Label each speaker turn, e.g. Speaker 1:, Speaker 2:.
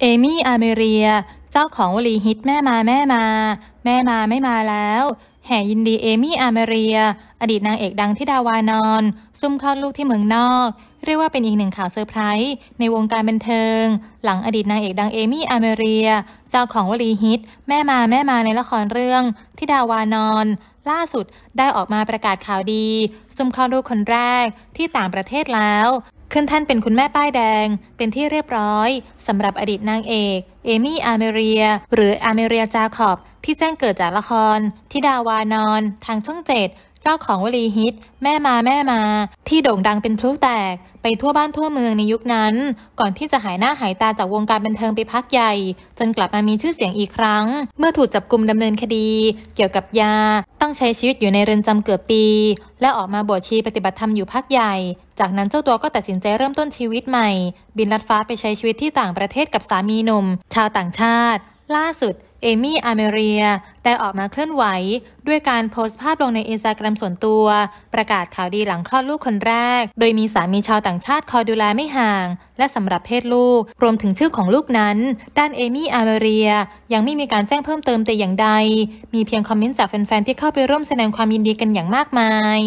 Speaker 1: เอมี่อาเมเรีย เจ้าของวลีฮิตแม่มาแม่มา แม่มาไม่มาแล้ว แห่ยินดีเอมี่อาเมเรีย อดีตนางเอกดังที่ดาวานอนซุ่มคลอดลูกที่เมืองนอกเรียกว่าเป็นอีกหนึ่งข่าวเซอร์ไพรส์ในวงการบันเทิง หลังอดีตนางเอกดังเอมี่อาเมเรีย เจ้าของวลีฮิตแม่มาแม่มาในละครเรื่องที่ดาวานอนล่าสุดได้ออกมาประกาศข่าวดี ซุ่มคลอดลูกคนแรกที่ต่างประเทศแล้วขึ้นท่านเป็นคุณแม่ป้ายแดง เป็นที่เรียบร้อยสำหรับอดีตนางเอก เอมี่อาเมเรีย หรืออาเมเรียจาคอบที่แจ้งเกิดจากละครทิดาวานอนทางช่องเจ็ดเจ้าของวลีฮิตแม่มาแม่มา ที่โด่งดังเป็นพลุแตกไปทั่วบ้านทั่วเมืองในยุคนั้น ก่อนที่จะหายหน้าหายตาจากวงการบันเทิงไปพักใหญ่ จนกลับมามีชื่อเสียงอีกครั้ง เมื่อถูกจับกลุ่มดำเนินคดี เกี่ยวกับยาต้องใช้ชีวิตอยู่ในเรือนจำเกือบปี และออกมาบวชชีปฏิบัติธรรมอยู่พักใหญ่ จากนั้นเจ้าตัวก็ตัดสินใจเริ่มต้นชีวิตใหม่ บินลัดฟ้าไปใช้ชีวิตที่ต่างประเทศกับสามีหนุ่มชาวต่างชาติ ล่าสุด เอมี่อาเมเรียได้ออกมาเคลื่อนไหว ด้วยการโพสต์ภาพลงในอินสตาแกรมส่วนตัว ประกาศข่าวดีหลังคลอดลูกคนแรก โดยมีสามีชาวต่างชาติคอยดูแลไม่ห่าง และสำหรับเพศลูก รวมถึงชื่อของลูกนั้น ด้านเอมี่อาเมเรีย ยังไม่มีการแจ้งเพิ่มเติมแต่อย่างใด มีเพียงคอมเมนต์จากแฟน ๆ ที่เข้าไปร่วมแสดงความยินดีกันอย่างมากมาย